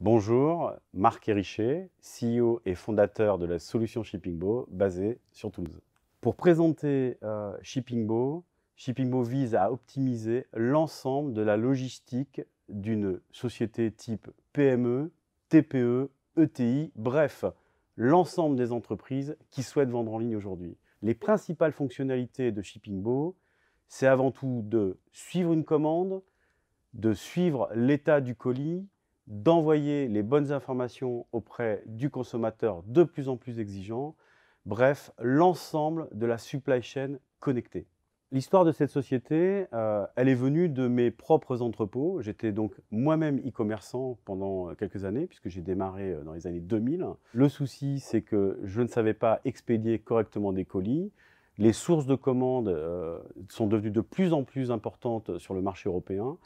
Bonjour, Marc Hérichet, CEO et fondateur de la solution Shippingbo basée sur Toulouse. Pour présenter euh, Shippingbo, Shippingbo vise à optimiser l'ensemble de la logistique d'une société type PME, TPE, ETI, bref, l'ensemble des entreprises qui souhaitent vendre en ligne aujourd'hui. Les principales fonctionnalités de Shippingbo, c'est avant tout de suivre une commande, de suivre l'état du colis, d'envoyer les bonnes informations auprès du consommateur de plus en plus exigeant, bref, l'ensemble de la supply chain connectée. L'histoire de cette société, euh, elle est venue de mes propres entrepôts. J'étais donc moi-même e-commerçant pendant euh, quelques années, puisque j'ai démarré euh, dans les années 2000. Le souci, c'est que je ne savais pas expédier correctement des colis. Les sources de commandes sont devenues de plus en plus importantes sur le marché européen.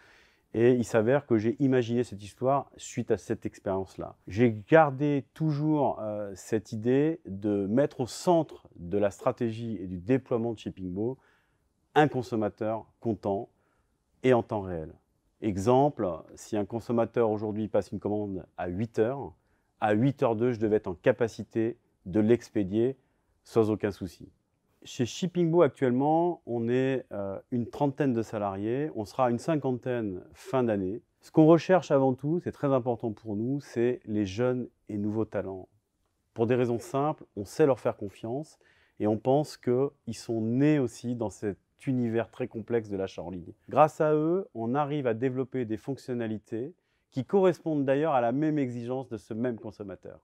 Et il s'avère que j'ai imaginé cette histoire suite à cette expérience-là. J'ai gardé toujours euh, cette idée de mettre au centre de la stratégie et du déploiement de Shippingbo un consommateur content et en temps réel. Exemple, si un consommateur aujourd'hui passe une commande à 8 heures, à 8 h 2 je devais être en capacité de l'expédier sans aucun souci. Chez Shippingbo actuellement, on est euh, une trentaine de salariés, on sera une cinquantaine fin d'année. Ce qu'on recherche avant tout, c'est très important pour nous, c'est les jeunes et nouveaux talents. Pour des raisons simples, on sait leur faire confiance et on pense qu'ils sont nés aussi dans cet univers très complexe de l'achat en ligne. Grâce à eux, on arrive à développer des fonctionnalités qui correspondent d'ailleurs à la même exigence de ce même consommateur.